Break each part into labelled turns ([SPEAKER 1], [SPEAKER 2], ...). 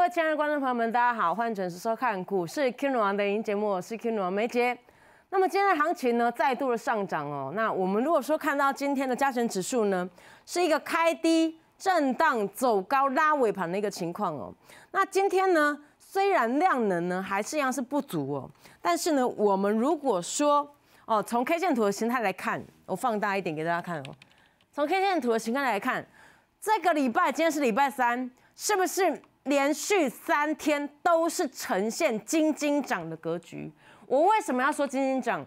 [SPEAKER 1] 各位亲爱的观众朋友们，大家好，欢迎准时收看股市 Q o 王的节目，我是 Q o 王梅杰。那么今天的行情呢，再度的上涨哦。那我们如果说看到今天的加权指数呢，是一个开低震荡走高拉尾盘的一个情况哦。那今天呢，虽然量能呢还是一样是不足哦，但是呢，我们如果说哦，从 K 线图的形态来看，我放大一点给大家看哦。从 K 线图的形态来看，这个礼拜今天是礼拜三，是不是？连续三天都是呈现金金涨的格局，我为什么要说金金涨？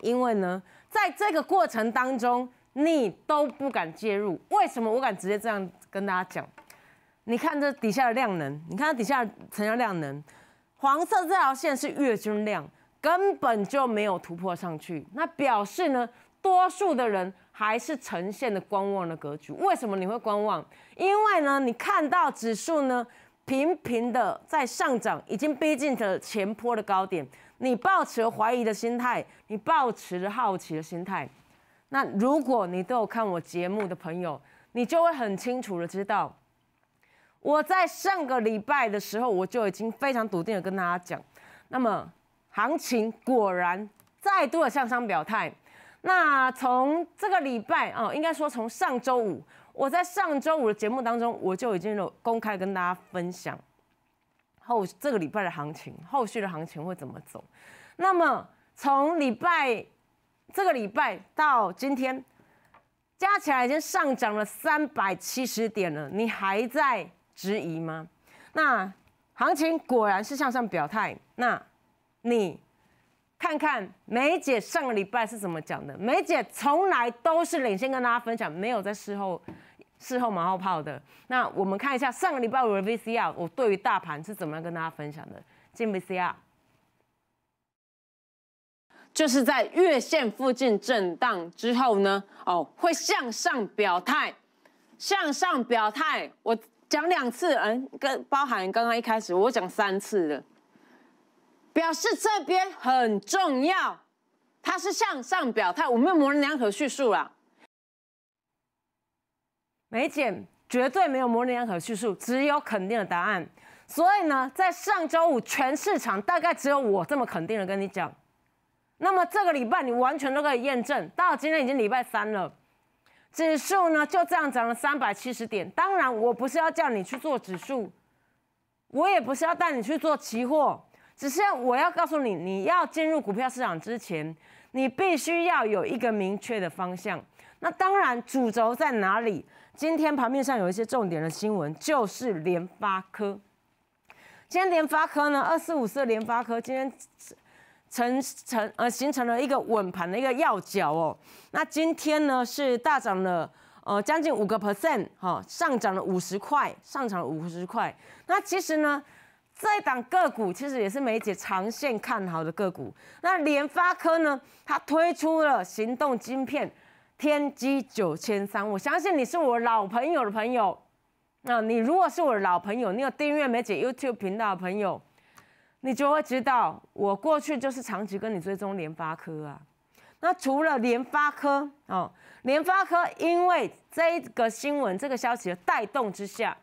[SPEAKER 1] 因为呢，在这个过程当中，你都不敢介入。为什么我敢直接这样跟大家讲？你看这底下的量能，你看它底下成交量能，黄色这条线是月均量，根本就没有突破上去，那表示呢，多数的人。还是呈现的观望的格局，为什么你会观望？因为呢，你看到指数呢频频的在上涨，已经逼近了前坡的高点，你抱持怀疑的心态，你抱持好奇的心态。那如果你都有看我节目的朋友，你就会很清楚的知道，我在上个礼拜的时候，我就已经非常笃定的跟大家讲，那么行情果然再度的向上表态。那从这个礼拜啊，应该说从上周五，我在上周五的节目当中，我就已经有公开跟大家分享后这个礼拜的行情，后续的行情会怎么走。那么从礼拜这个礼拜到今天，加起来已经上涨了三百七十点了，你还在质疑吗？那行情果然是向上表态，那你？看看梅姐上个礼拜是怎么讲的，梅姐从来都是领先跟大家分享，没有在事后事后马后炮的。那我们看一下上个礼拜我的 VCR，我对于大盘是怎么样跟大家分享的。进 VCR，就是在月线附近震荡之后呢，哦，会向上表态，向上表态。我讲两次，嗯，跟包含刚刚一开始我讲三次的。表示这边很重要，它是向上表态，我们有模棱两可叙述了。梅姐绝对没有模棱两可叙述，只有肯定的答案。所以呢，在上周五全市场大概只有我这么肯定的跟你讲。那么这个礼拜你完全都可以验证，到今天已经礼拜三了，指数呢就这样涨了三百七十点。当然，我不是要叫你去做指数，我也不是要带你去做期货。只是我要告诉你，你要进入股票市场之前，你必须要有一个明确的方向。那当然，主轴在哪里？今天盘面上有一些重点的新闻，就是联发科。今天联发科呢，二四五四联发科今天成成呃形成了一个稳盘的一个要角哦。那今天呢是大涨了呃将近五个 percent 哈，上涨了五十块，上涨了五十块。那其实呢？这一档个股其实也是梅姐长线看好的个股。那联发科呢？它推出了行动晶片天玑九千三。我相信你是我老朋友的朋友，那你如果是我的老朋友，你有订阅梅姐 YouTube 频道的朋友，你就会知道我过去就是长期跟你追踪联发科啊。那除了联发科，哦，联发科因为这个新闻、这个消息的带动之下，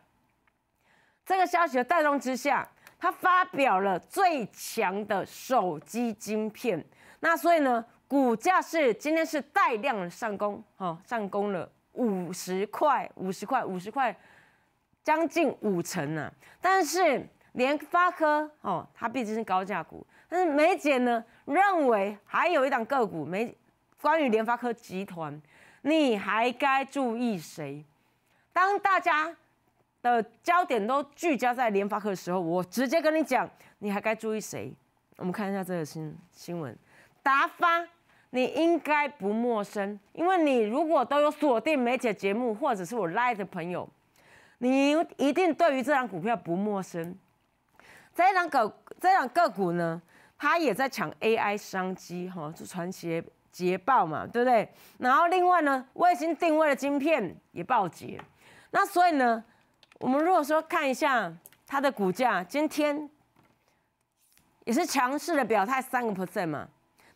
[SPEAKER 1] 这个消息的带动之下。它发表了最强的手机晶片，那所以呢，股价是今天是带量上攻，哈，上攻了五十块，五十块，五十块，将近五成呢。但是联发科哦，它毕竟是高价股，但是梅姐呢认为还有一档个股，没关于联发科集团，你还该注意谁？当大家。的焦点都聚焦在联发科的时候，我直接跟你讲，你还该注意谁？我们看一下这个新新闻，达发你应该不陌生，因为你如果都有锁定媒体节目或者是我拉的朋友，你一定对于这张股票不陌生。这张股，这档个股呢，它也在抢 AI 商机，哈，就传捷捷报嘛，对不对？然后另外呢，卫星定位的晶片也爆捷，那所以呢？我们如果说看一下它的股价，今天也是强势的表态三个 percent 嘛？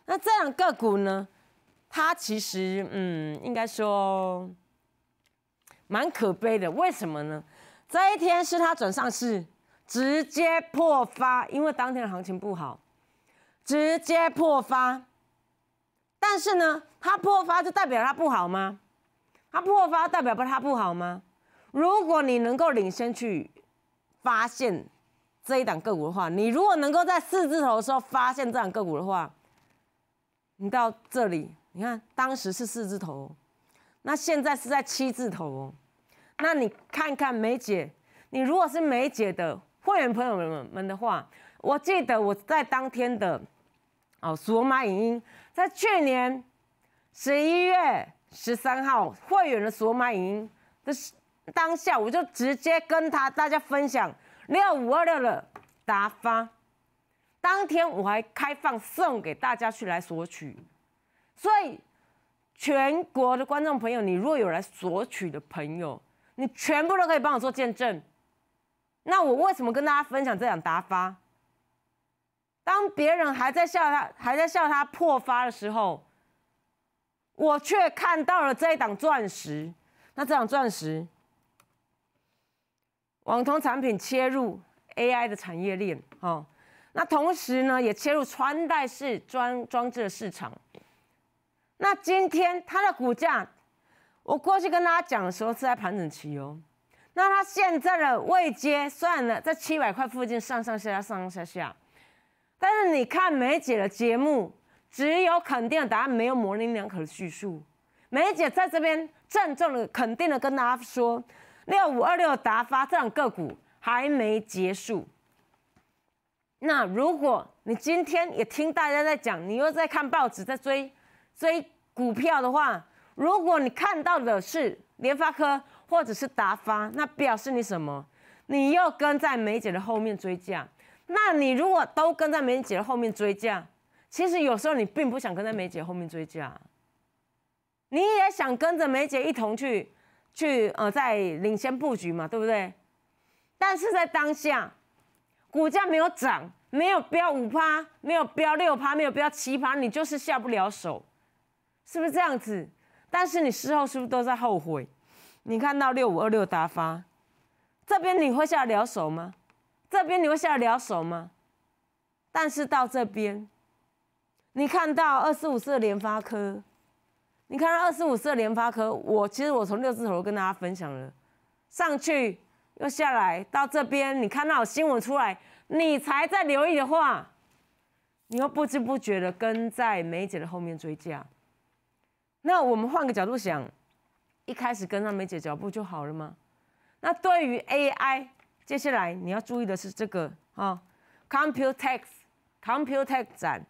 [SPEAKER 1] 那这两个股呢，它其实嗯，应该说蛮可悲的。为什么呢？这一天是它转上市，直接破发，因为当天的行情不好，直接破发。但是呢，它破发就代表它不好吗？它破发代表不它不好吗？如果你能够领先去发现这一档个股的话，你如果能够在四字头的时候发现这档个股的话，你到这里，你看当时是四字头，那现在是在七字头哦。那你看看梅姐，你如果是梅姐的会员朋友们们的话，我记得我在当天的哦，索马影音在去年十一月十三号会员的索马影音的。当下我就直接跟他大家分享六五二六的打发，当天我还开放送给大家去来索取，所以全国的观众朋友，你若有来索取的朋友，你全部都可以帮我做见证。那我为什么跟大家分享这档打发？当别人还在笑他还在笑他破发的时候，我却看到了这一档钻石。那这档钻石。网通产品切入 A I 的产业链，哦，那同时呢也切入穿戴式装装置的市场。那今天它的股价，我过去跟大家讲的时候是在盘整期哦，那它现在的位阶算了，呢在七百块附近上上下下上上下下，但是你看梅姐的节目，只有肯定的答案，没有模棱两可的叙述。梅姐在这边郑重的、肯定的跟大家说。六五二六达发这种个股还没结束。那如果你今天也听大家在讲，你又在看报纸在追追股票的话，如果你看到的是联发科或者是达发，那表示你什么？你又跟在梅姐的后面追价。那你如果都跟在梅姐的后面追价，其实有时候你并不想跟在梅姐后面追价，你也想跟着梅姐一同去。去呃，在领先布局嘛，对不对？但是在当下，股价没有涨，没有飙五趴，没有飙六趴，没有飙七趴，你就是下不了手，是不是这样子？但是你事后是不是都在后悔？你看到六五二六打发，这边你会下得了手吗？这边你会下得了手吗？但是到这边，你看到二四五四的联发科。你看二十五四的联发科，我其实我从六字头跟大家分享了，上去又下来到这边，你看到新闻出来，你才在留意的话，你又不知不觉的跟在梅姐的后面追加。那我们换个角度想，一开始跟上梅姐脚步就好了吗？那对于 AI，接下来你要注意的是这个啊，ComputeX、ComputeX 展。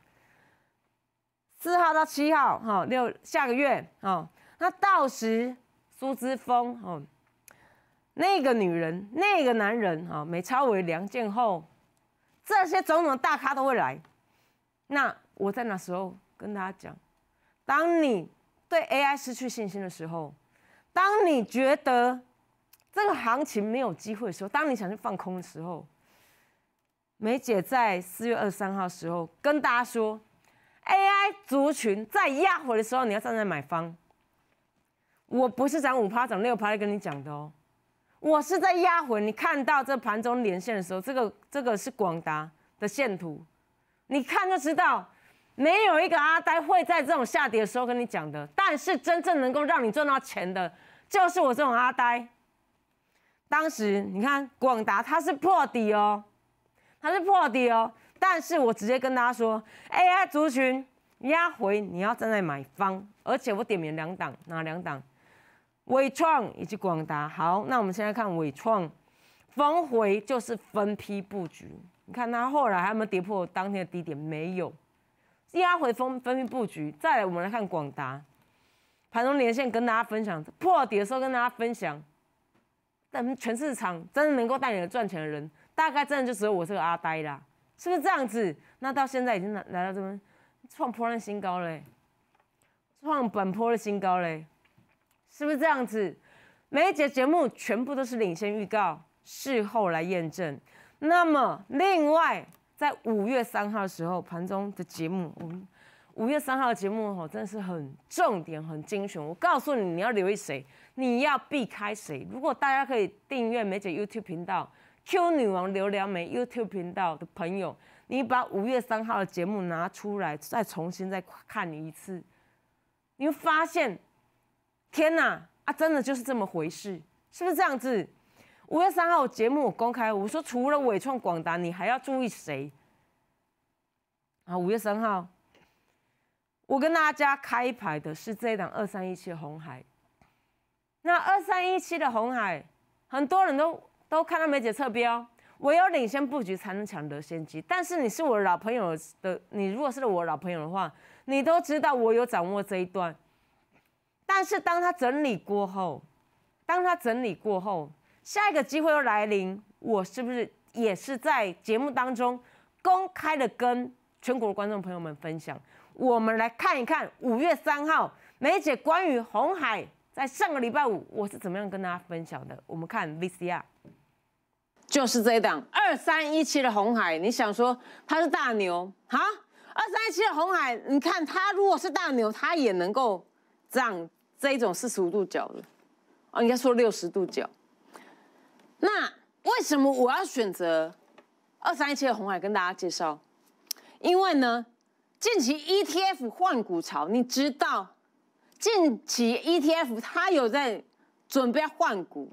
[SPEAKER 1] 四号到七号，哈六下个月，哦，那到时苏之峰，哈那个女人，那个男人，哈美超伟、梁建后，这些种种大咖都会来。那我在那时候跟大家讲：，当你对 AI 失去信心的时候，当你觉得这个行情没有机会的时候，当你想去放空的时候，梅姐在四月二三号时候跟大家说。AI 族群在压回的时候，你要站在买方。我不是涨五趴涨六趴来跟你讲的哦，我是在压回。你看到这盘中连线的时候，这个这个是广达的线图，你看就知道，没有一个阿呆会在这种下跌的时候跟你讲的。但是真正能够让你赚到钱的，就是我这种阿呆。当时你看广达，它是破底哦，它是破底哦。但是我直接跟大家说，AI 族群压回，你要站在买方，而且我点名两档，哪两档？伟创以及广达。好，那我们现在看伟创，逢回就是分批布局。你看它后来还有没有跌破当天的低点？没有，压回分分批布局。再来，我们来看广达，盘中连线跟大家分享，破底的时候跟大家分享，咱们全市场真的能够带你赚钱的人，大概真的就只有我这个阿呆啦。是不是这样子？那到现在已经来来到这边，创破了新高嘞，创本破了新高嘞，是不是这样子？梅姐节目全部都是领先预告，事后来验证。那么另外在五月三号的时候盘中的节目，我们五月三号的节目吼真的是很重点、很精选。我告诉你，你要留意谁，你要避开谁。如果大家可以订阅梅姐 YouTube 频道。Q 女王刘良美 YouTube 频道的朋友，你把五月三号的节目拿出来，再重新再看你一次，你会发现，天哪啊，真的就是这么回事，是不是这样子？五月三号节目公开，我说除了伟创广达，你还要注意谁？啊，五月三号，我跟大家开牌的是这一档二三一七红海，那二三一七的红海，很多人都。都看到梅姐测标，唯有领先布局才能抢得先机。但是你是我老朋友的，你如果是我老朋友的话，你都知道我有掌握这一段。但是当它整理过后，当它整理过后，下一个机会又来临，我是不是也是在节目当中公开的跟全国的观众朋友们分享？我们来看一看五月三号梅姐关于红海在上个礼拜五我是怎么样跟大家分享的。我们看 VCR。就是这一档二三一七的红海，你想说它是大牛哈，二三一七的红海，你看它如果是大牛，它也能够涨这一种四十五度角的，哦，应该说六十度角。那为什么我要选择二三一七的红海跟大家介绍？因为呢，近期 ETF 换股潮，你知道，近期 ETF 它有在准备换股，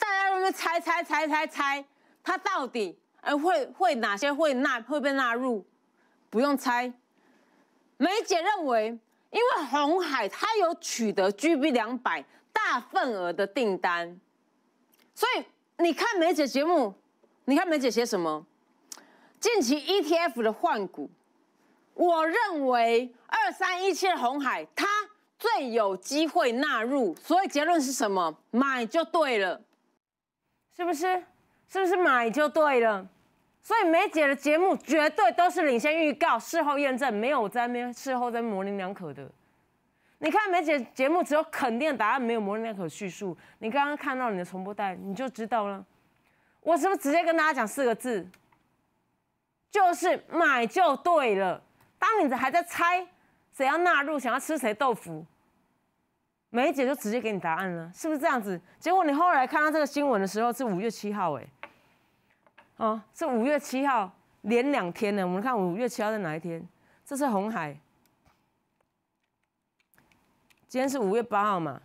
[SPEAKER 1] 大家都在猜猜猜猜猜。它到底哎会会哪些会纳会被纳入？不用猜。梅姐认为，因为红海它有取得 GB 两百大份额的订单，所以你看梅姐节目，你看梅姐写什么？近期 ETF 的换股，我认为二三一七的红海它最有机会纳入，所以结论是什么？买就对了，是不是？是不是买就对了？所以梅姐的节目绝对都是领先预告、事后验证，没有在面事后在模棱两可的。你看梅姐节目只有肯定答案，没有模棱两可叙述。你刚刚看到你的重播带，你就知道了。我是不是直接跟大家讲四个字？就是买就对了。当你还在猜谁要纳入、想要吃谁豆腐，梅姐就直接给你答案了，是不是这样子？结果你后来看到这个新闻的时候是五月七号，哎。哦，是五月七号连两天呢。我们看五月七号在哪一天？这是红海。今天是五月八号嘛？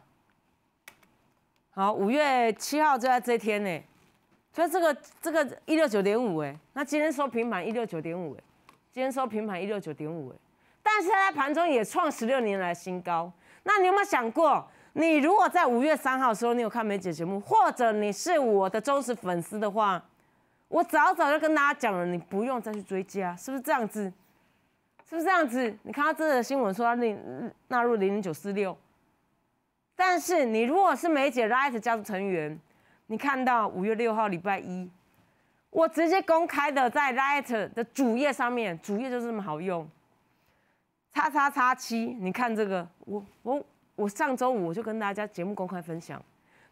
[SPEAKER 1] 好，五月七号就在这天呢。就这个这个一六九点五哎，那今天收平盘一六九点五哎，今天收平盘一六九点五哎，但是在盘中也创十六年来新高。那你有没有想过，你如果在五月三号的时候，你有看梅姐节目，或者你是我的忠实粉丝的话？我早早就跟大家讲了，你不用再去追加，是不是这样子？是不是这样子？你看到这个新闻说要纳纳入零零九四六，但是你如果是梅姐 l i t 家族成员，你看到五月六号礼拜一，我直接公开的在 l i t 的主页上面，主页就是这么好用，叉叉叉七，你看这个，我我我上周五我就跟大家节目公开分享，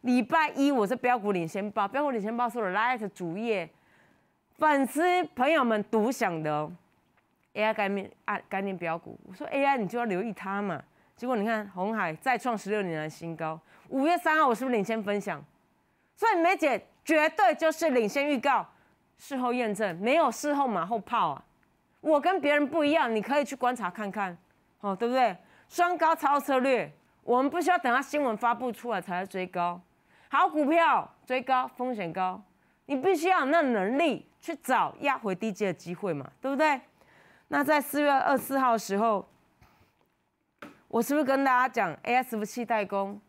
[SPEAKER 1] 礼拜一我是标股领先报，标股领先报是我 l i t 主页。粉丝朋友们独享的 AI 概念啊，概念标的，我说 AI 你就要留意它嘛。结果你看红海再创十六年的新高，五月三号我是不是领先分享？所以梅姐绝对就是领先预告，事后验证没有事后马后炮啊。我跟别人不一样，你可以去观察看看，哦对不对？双高超策略，我们不需要等到新闻发布出来才去追高，好股票追高风险高，你必须要有那能力。去找压回低阶的机会嘛，对不对？那在四月二十四号的时候，我是不是跟大家讲 AS 服器代工？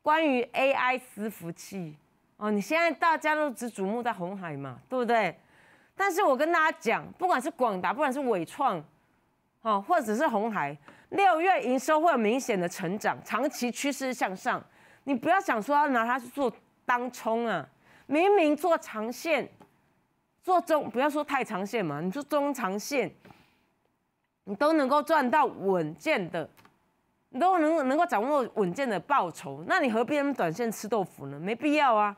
[SPEAKER 1] 关于 AI 伺服器哦，你现在大家都只瞩目在红海嘛，对不对？但是我跟大家讲，不管是广达，不管是伟创，哦，或者是红海，六月营收会有明显的成长，长期趋势向上。你不要想说要拿它去做当冲啊，明明做长线。做中不要说太长线嘛，你做中长线，你都能够赚到稳健的，你都能能够掌握稳健的报酬，那你何必那么短线吃豆腐呢？没必要啊。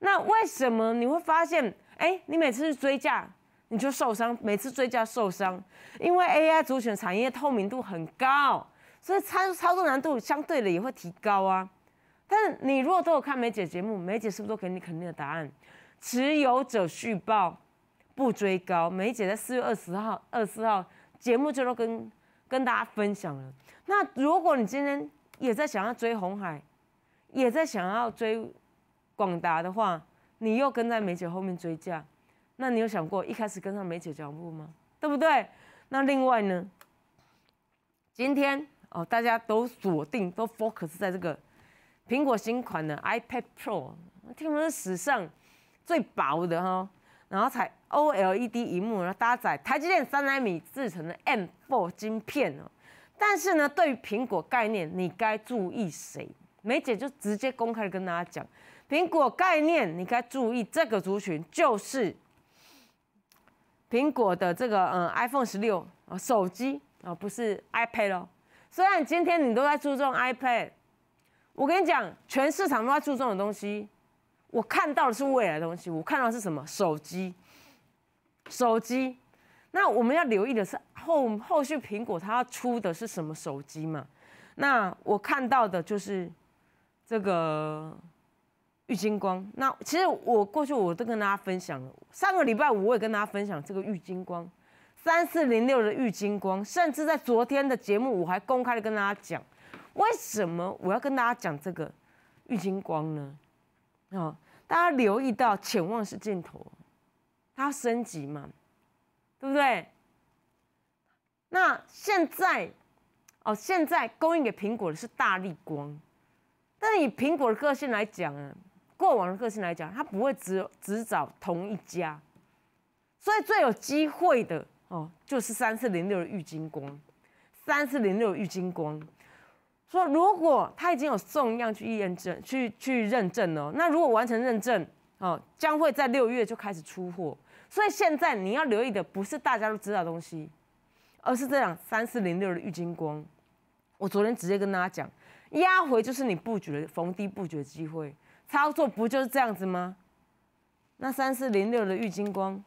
[SPEAKER 1] 那为什么你会发现，哎，你每次去追价你就受伤，每次追价受伤，因为 AI 主选产业透明度很高，所以操操作难度相对的也会提高啊。但是你如果都有看梅姐节目，梅姐是不是都给你肯定的答案？持有者续报，不追高。梅姐在四月二十号，二十号节目就都跟跟大家分享了。那如果你今天也在想要追红海，也在想要追广达的话，你又跟在梅姐后面追价，那你有想过一开始跟上梅姐脚步吗？对不对？那另外呢，今天哦，大家都锁定，都 focus 在这个苹果新款的 iPad Pro，听说是史上。最薄的哈，然后采 OLED 屏幕，然后搭载台积电三纳米制成的 M4 晶片哦。但是呢，对于苹果概念，你该注意谁？梅姐就直接公开跟大家讲，苹果概念你该注意这个族群，就是苹果的这个嗯 iPhone 十六啊手机啊，不是 iPad 喽。虽然今天你都在注重 iPad，我跟你讲，全市场都在注重的东西。我看到的是未来东西，我看到的是什么？手机，手机。那我们要留意的是后后续苹果它要出的是什么手机嘛？那我看到的就是这个郁金光。那其实我过去我都跟大家分享了，上个礼拜五我也跟大家分享这个郁金光，三四零六的郁金光，甚至在昨天的节目我还公开的跟大家讲，为什么我要跟大家讲这个郁金光呢？哦，大家留意到潜望式镜头，它升级嘛，对不对？那现在，哦，现在供应给苹果的是大力光，但以苹果的个性来讲啊，过往的个性来讲，它不会只只找同一家，所以最有机会的哦，就是三四零六的郁金光，三四零六郁金光。说如果他已经有送样去验证、去去认证了，那如果完成认证哦，将会在六月就开始出货。所以现在你要留意的不是大家都知道的东西，而是这辆三四零六的郁金光。我昨天直接跟大家讲，压回就是你布局的逢低布局的机会，操作不就是这样子吗？那三四零六的郁金光，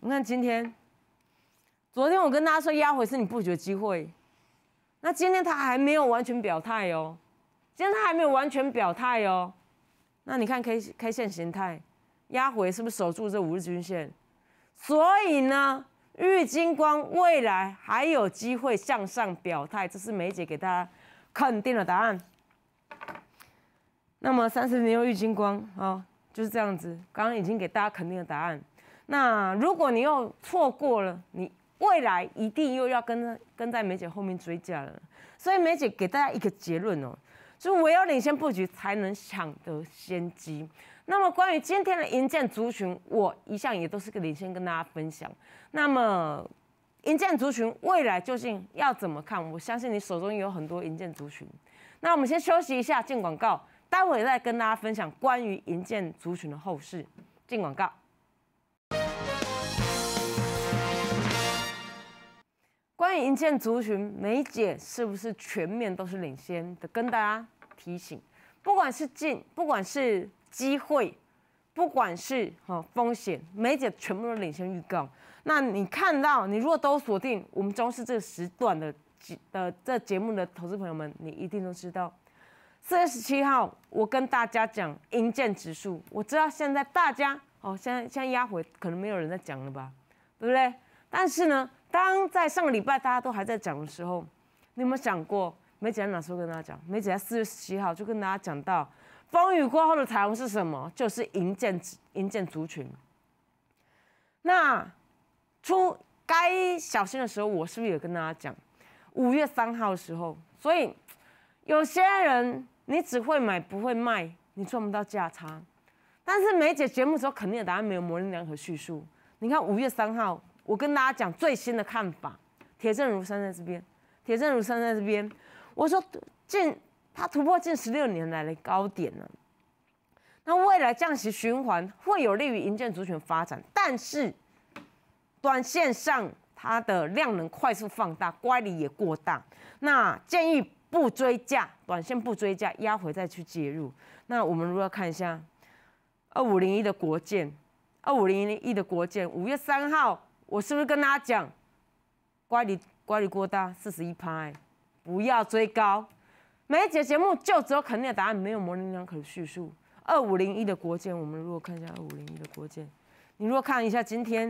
[SPEAKER 1] 你看今天，昨天我跟大家说压回是你布局的机会。那今天他还没有完全表态哦，今天他还没有完全表态哦。那你看 K K 线形态压回是不是守住这五日均线？所以呢，玉金光未来还有机会向上表态，这是梅姐给大家肯定的答案。那么三十年后玉金光啊，就是这样子。刚刚已经给大家肯定的答案。那如果你又错过了你。未来一定又要跟跟在梅姐后面追加了，所以梅姐给大家一个结论哦，就唯有领先布局才能抢得先机。那么关于今天的银建族群，我一向也都是个领先跟大家分享。那么银建族群未来究竟要怎么看？我相信你手中有很多银建族群。那我们先休息一下，进广告，待会再跟大家分享关于银建族群的后事。进广告。关于银建族群，梅姐是不是全面都是领先的？跟大家提醒，不管是进，不管是机会，不管是哈风险，梅姐全部都领先预告。那你看到，你如果都锁定我们中四这个时段的节的这节目的投资朋友们，你一定都知道。四月十七号，我跟大家讲银建指数，我知道现在大家哦，现在现在压回，可能没有人在讲了吧，对不对？但是呢。当在上个礼拜大家都还在讲的时候，你有没有想过？梅姐在哪时候跟大家讲？梅姐在四月十七号就跟大家讲到，风雨过后的彩虹是什么？就是银建银建族群。那出该小心的时候，我是不是也跟大家讲？五月三号的时候，所以有些人你只会买不会卖，你赚不到价差。但是梅姐节目时候肯定的答案没有模棱两可叙述。你看五月三号。我跟大家讲最新的看法，铁证如山在这边，铁证如山在这边。我说，近它突破近十六年来的高点了，那未来降息循环会有利于银建族群发展，但是短线上它的量能快速放大，乖离也过大，那建议不追价，短线不追价，压回再去介入。那我们如果看一下二五零一的国建，二五零一的国建，五月三号。我是不是跟大家讲，乖离乖离过大四十一拍，不要追高。每一节节目就只有肯定的答案，没有模棱两可的叙述。二五零一的国建，我们如果看一下二五零一的国建，你如果看一下今天，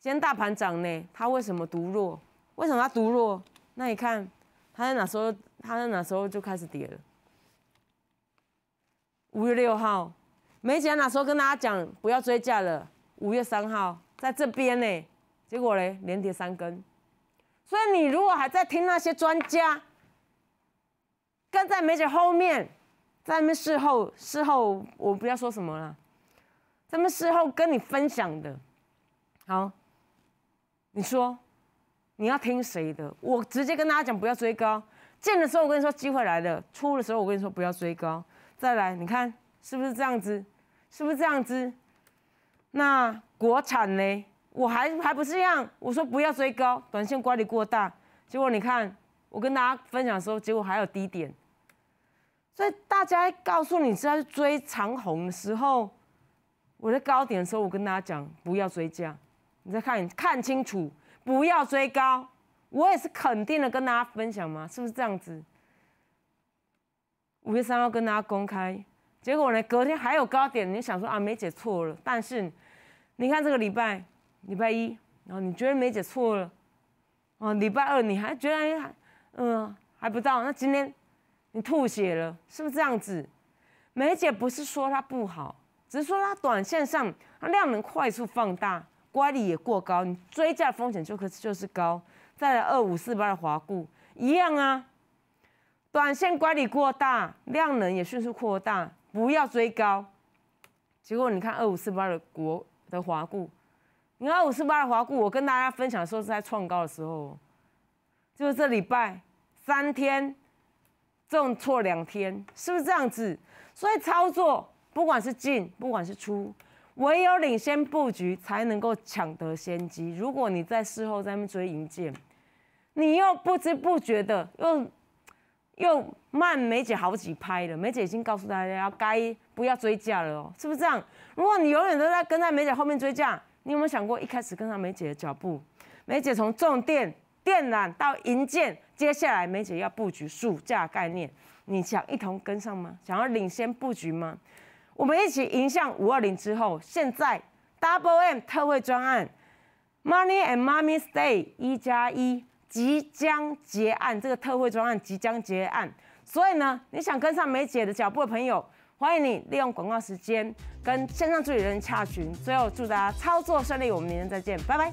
[SPEAKER 1] 今天大盘涨呢，它为什么独弱？为什么它独弱？那你看，它在哪时候？它在哪时候就开始跌了？五月六号，梅姐哪时候跟大家讲不要追价了？五月三号在这边呢，结果呢连跌三根，所以你如果还在听那些专家跟在梅姐后面，在那边事后事后我不要说什么了，在那事后跟你分享的，好，你说你要听谁的？我直接跟大家讲，不要追高，进的时候我跟你说机会来了，出的时候我跟你说不要追高，再来你看是不是这样子？是不是这样子？那国产呢？我还还不是这样。我说不要追高，短线乖离过大。结果你看，我跟大家分享的时候，结果还有低点。所以大家告诉你是要追长虹的时候，我在高点的时候，我跟大家讲不要追加。你再看，看清楚，不要追高。我也是肯定的跟大家分享嘛，是不是这样子？五月三号跟大家公开。结果呢？隔天还有高点，你想说啊，梅姐错了。但是，你看这个礼拜，礼拜一，然后你觉得梅姐错了，哦，礼拜二你还觉得，还嗯，还不到。那今天，你吐血了，是不是这样子？梅姐不是说它不好，只是说它短线上量能快速放大，管理也过高，你追加风险就可就是高。再来二五四八的华固一样啊，短线管理过大量能也迅速扩大。不要追高，结果你看二五四八的国的华固，你看二五四八的华固，我跟大家分享说是在创高的时候，就是这礼拜三天，正错两天，是不是这样子？所以操作不管是进不管是出，唯有领先布局才能够抢得先机。如果你在事后在那边追银建，你又不知不觉的又。又慢梅姐好几拍了，梅姐已经告诉大家要该不要追价了哦，是不是这样？如果你永远都在跟在梅姐后面追价，你有没有想过一开始跟上梅姐的脚步？梅姐从重电电缆到银建，接下来梅姐要布局数价概念，你想一同跟上吗？想要领先布局吗？我们一起迎向五二零之后，现在 Double M 特惠专案，Money and Mommy Stay 一加一。即将结案，这个特惠专案即将结案，所以呢，你想跟上梅姐的脚步的朋友，欢迎你利用广告时间跟线上助理人洽询。最后，祝大家操作顺利，我们明天再见，拜拜。